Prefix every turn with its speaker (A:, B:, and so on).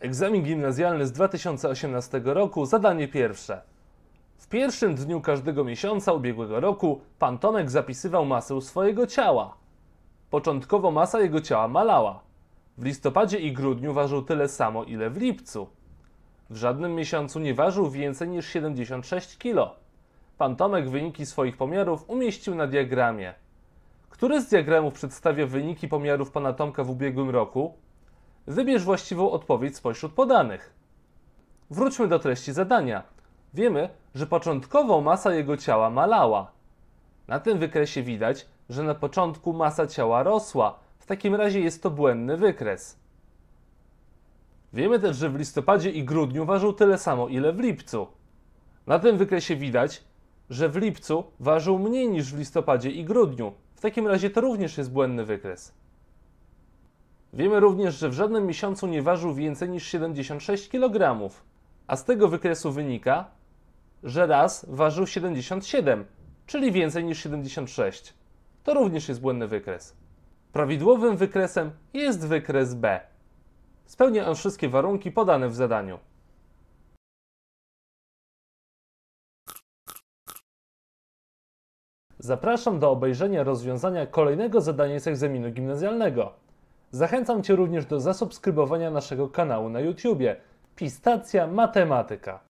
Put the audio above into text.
A: Egzamin gimnazjalny z 2018 roku, zadanie pierwsze. W pierwszym dniu każdego miesiąca ubiegłego roku pan Tomek zapisywał masę swojego ciała. Początkowo masa jego ciała malała. W listopadzie i grudniu ważył tyle samo, ile w lipcu. W żadnym miesiącu nie ważył więcej niż 76 kg. Pan Tomek wyniki swoich pomiarów umieścił na diagramie. Który z diagramów przedstawia wyniki pomiarów pana Tomka w ubiegłym roku? Wybierz właściwą odpowiedź spośród podanych. Wróćmy do treści zadania. Wiemy, że początkowo masa jego ciała malała. Na tym wykresie widać, że na początku masa ciała rosła. W takim razie jest to błędny wykres. Wiemy też, że w listopadzie i grudniu ważył tyle samo, ile w lipcu. Na tym wykresie widać, że w lipcu ważył mniej niż w listopadzie i grudniu. W takim razie to również jest błędny wykres. Wiemy również, że w żadnym miesiącu nie ważył więcej niż 76 kg, a z tego wykresu wynika, że raz ważył 77, czyli więcej niż 76. To również jest błędny wykres. Prawidłowym wykresem jest wykres B. Spełnia on wszystkie warunki podane w zadaniu. Zapraszam do obejrzenia rozwiązania kolejnego zadania z egzaminu gimnazjalnego. Zachęcam Cię również do zasubskrybowania naszego kanału na YouTube Pistacja Matematyka.